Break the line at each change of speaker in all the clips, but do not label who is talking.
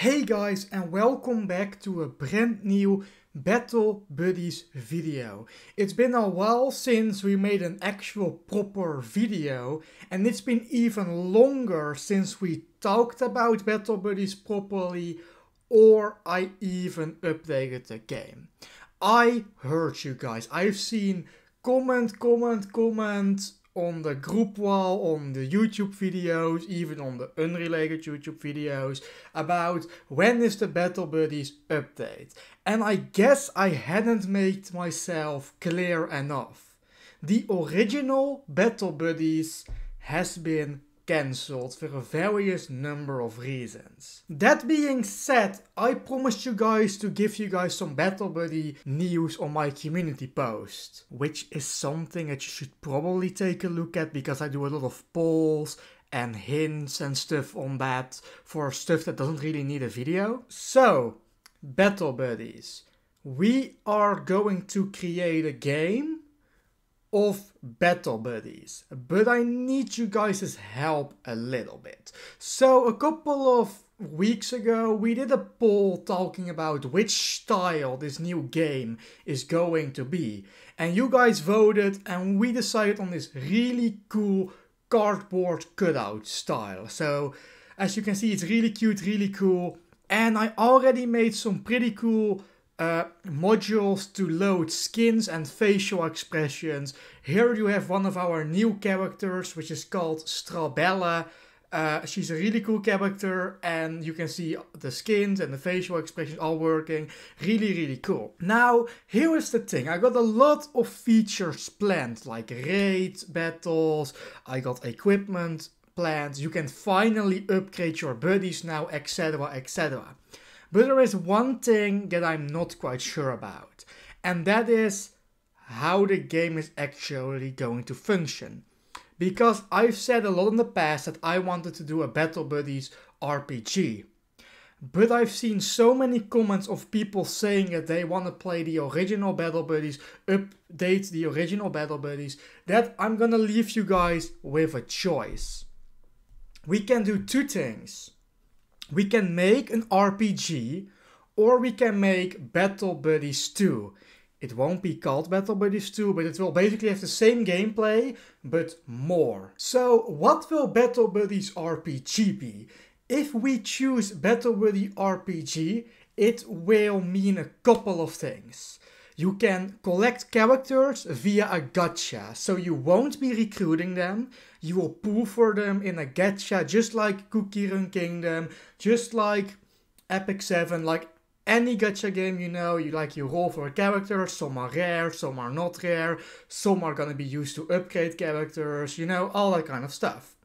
Hey guys and welcome back to a brand new Battle Buddies video. It's been a while since we made an actual proper video and it's been even longer since we talked about Battle Buddies properly or I even updated the game. I heard you guys. I've seen comment, comment, comment on the group wall, on the YouTube videos, even on the unrelated YouTube videos about when is the Battle Buddies update. And I guess I hadn't made myself clear enough. The original Battle Buddies has been cancelled for a various number of reasons. That being said, I promised you guys to give you guys some Battle Buddy news on my community post, which is something that you should probably take a look at because I do a lot of polls and hints and stuff on that for stuff that doesn't really need a video. So, Battle Buddies. We are going to create a game of Battle Buddies, but I need you guys' help a little bit. So a couple of weeks ago we did a poll talking about which style this new game is going to be and you guys voted and we decided on this really cool cardboard cutout style. So as you can see it's really cute, really cool and I already made some pretty cool uh, modules to load skins and facial expressions. Here you have one of our new characters, which is called Strabella. Uh, she's a really cool character, and you can see the skins and the facial expressions all working. Really, really cool. Now, here is the thing I got a lot of features planned, like raid battles, I got equipment plans, you can finally upgrade your buddies now, etc. etc. But there is one thing that I'm not quite sure about, and that is how the game is actually going to function. Because I've said a lot in the past that I wanted to do a Battle Buddies RPG. But I've seen so many comments of people saying that they want to play the original Battle Buddies, update the original Battle Buddies, that I'm gonna leave you guys with a choice. We can do two things we can make an RPG or we can make Battle Buddies 2. It won't be called Battle Buddies 2, but it will basically have the same gameplay, but more. So what will Battle Buddies RPG be? If we choose Battle Buddy RPG, it will mean a couple of things. You can collect characters via a gotcha, so you won't be recruiting them, you will pull for them in a getcha, just like Cookie Run Kingdom, just like Epic 7, like any gacha game you know, you like you roll for a character, some are rare, some are not rare, some are gonna be used to upgrade characters, you know, all that kind of stuff.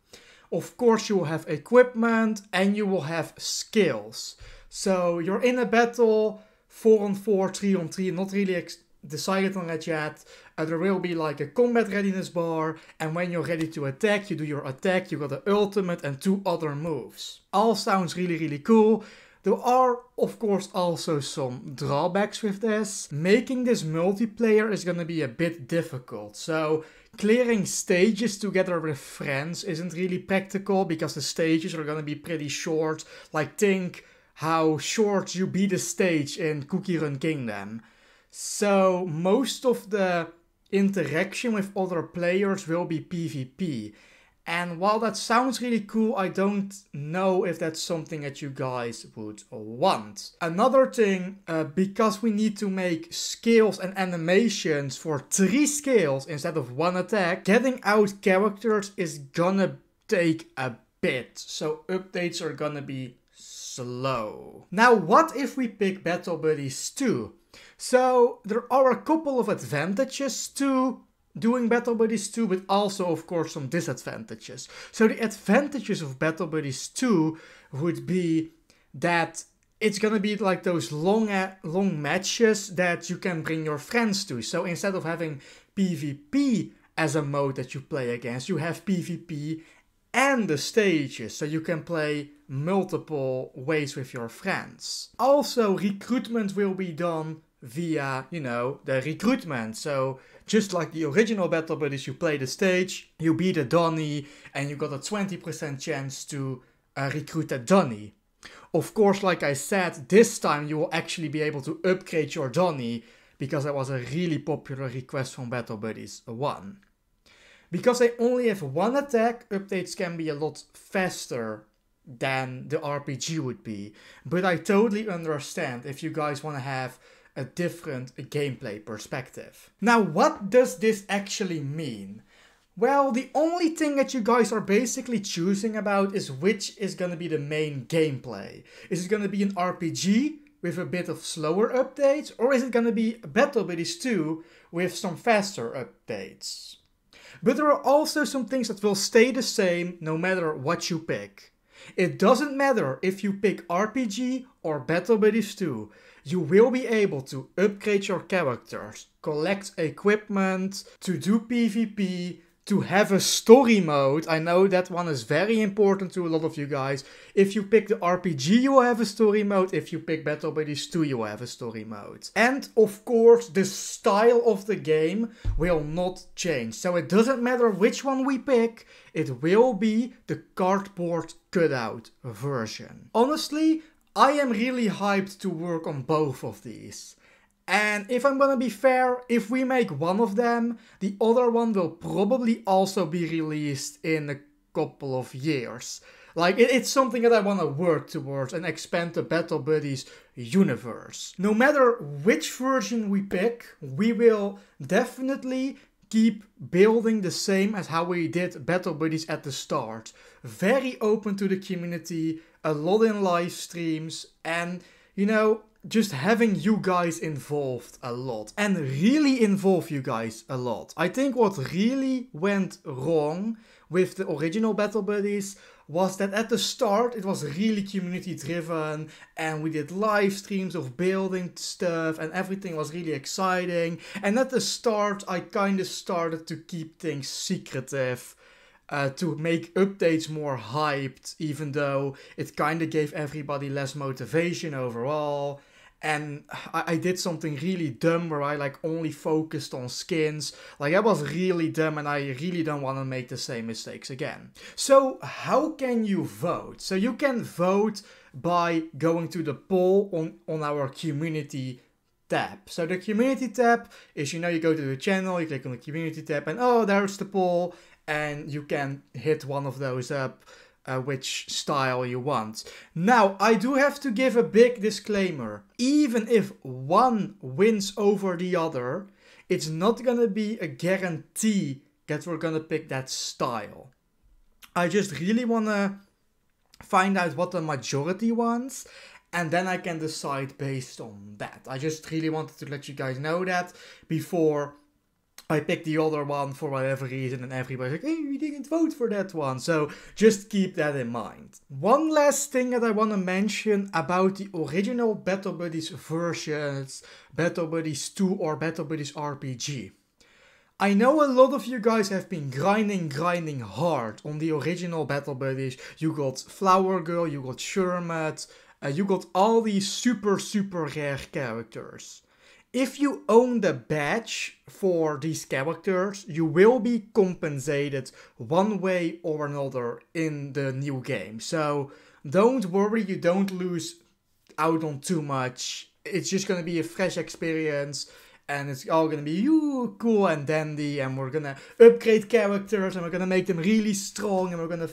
Of course you will have equipment and you will have skills. So you're in a battle, 4 on 4, 3 on 3, not really decided on that yet, uh, there will be like a combat readiness bar, and when you're ready to attack, you do your attack, you got the ultimate and two other moves. All sounds really, really cool. There are, of course, also some drawbacks with this. Making this multiplayer is gonna be a bit difficult, so clearing stages together with friends isn't really practical because the stages are gonna be pretty short. Like, think how short you beat a stage in Cookie Run Kingdom. So, most of the interaction with other players will be PvP. And while that sounds really cool, I don't know if that's something that you guys would want. Another thing, uh, because we need to make scales and animations for three scales instead of one attack, getting out characters is gonna take a bit. So updates are gonna be slow. Now, what if we pick Battle Buddies 2? So there are a couple of advantages to doing Battle Buddies 2, but also, of course, some disadvantages. So the advantages of Battle Buddies 2 would be that it's gonna be like those long uh, long matches that you can bring your friends to. So instead of having PvP as a mode that you play against, you have PvP and the stages, so you can play multiple ways with your friends. Also, recruitment will be done via, you know, the recruitment. So just like the original Battle Buddies, you play the stage, you beat a Donny, and you got a 20% chance to uh, recruit a Donny. Of course, like I said, this time you will actually be able to upgrade your Donny because that was a really popular request from Battle Buddies 1. Because I only have one attack, updates can be a lot faster than the RPG would be. But I totally understand if you guys want to have a different gameplay perspective. Now what does this actually mean? Well, the only thing that you guys are basically choosing about is which is going to be the main gameplay. Is it going to be an RPG with a bit of slower updates or is it going to be Battle Buddies 2 with some faster updates? But there are also some things that will stay the same no matter what you pick. It doesn't matter if you pick RPG or Battle Buddies 2, you will be able to upgrade your characters, collect equipment, to do PvP, to have a story mode. I know that one is very important to a lot of you guys. If you pick the RPG, you will have a story mode. If you pick Battle Buddies 2, you will have a story mode. And of course, the style of the game will not change. So it doesn't matter which one we pick, it will be the cardboard cutout version. Honestly, I am really hyped to work on both of these. And if I'm gonna be fair, if we make one of them, the other one will probably also be released in a couple of years. Like, it, it's something that I wanna work towards and expand the Battle Buddies universe. No matter which version we pick, we will definitely keep building the same as how we did Battle Buddies at the start. Very open to the community, a lot in live streams, and you know, just having you guys involved a lot and really involve you guys a lot. I think what really went wrong with the original Battle Buddies was that at the start it was really community driven and we did live streams of building stuff and everything was really exciting. And at the start I kind of started to keep things secretive. Uh, to make updates more hyped, even though it kind of gave everybody less motivation overall. And I, I, did something really dumb where I like only focused on skins. Like I was really dumb and I really don't want to make the same mistakes again. So how can you vote? So you can vote by going to the poll on, on our community tab. So the community tab is, you know, you go to the channel, you click on the community tab and oh, there's the poll and you can hit one of those up uh, which style you want. Now, I do have to give a big disclaimer. Even if one wins over the other, it's not gonna be a guarantee that we're gonna pick that style. I just really wanna find out what the majority wants and then I can decide based on that. I just really wanted to let you guys know that before I picked the other one for whatever reason, and everybody's like, hey, we didn't vote for that one. So just keep that in mind. One last thing that I want to mention about the original Battle Buddies versions Battle Buddies 2 or Battle Buddies RPG. I know a lot of you guys have been grinding, grinding hard on the original Battle Buddies. You got Flower Girl, you got Shermat, uh, you got all these super, super rare characters if you own the badge for these characters, you will be compensated one way or another in the new game. So don't worry, you don't lose out on too much. It's just gonna be a fresh experience and it's all gonna be ooh, cool and dandy and we're gonna upgrade characters and we're gonna make them really strong and we're gonna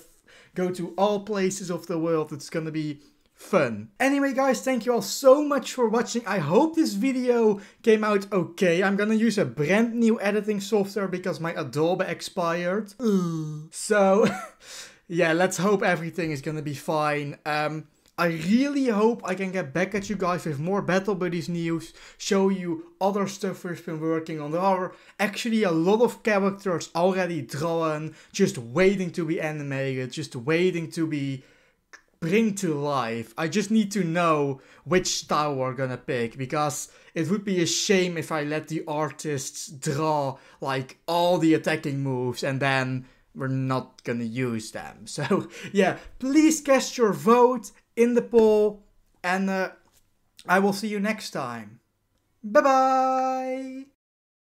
go to all places of the world. It's gonna be fun. Anyway guys, thank you all so much for watching. I hope this video came out okay. I'm gonna use a brand new editing software because my Adobe expired. So yeah, let's hope everything is gonna be fine. Um, I really hope I can get back at you guys with more Battle Buddies news, show you other stuff we've been working on. There are actually a lot of characters already drawn, just waiting to be animated, just waiting to be bring to life. I just need to know which style we're gonna pick because it would be a shame if I let the artists draw like all the attacking moves and then we're not gonna use them. So yeah, please cast your vote in the poll and uh, I will see you next time. Bye bye!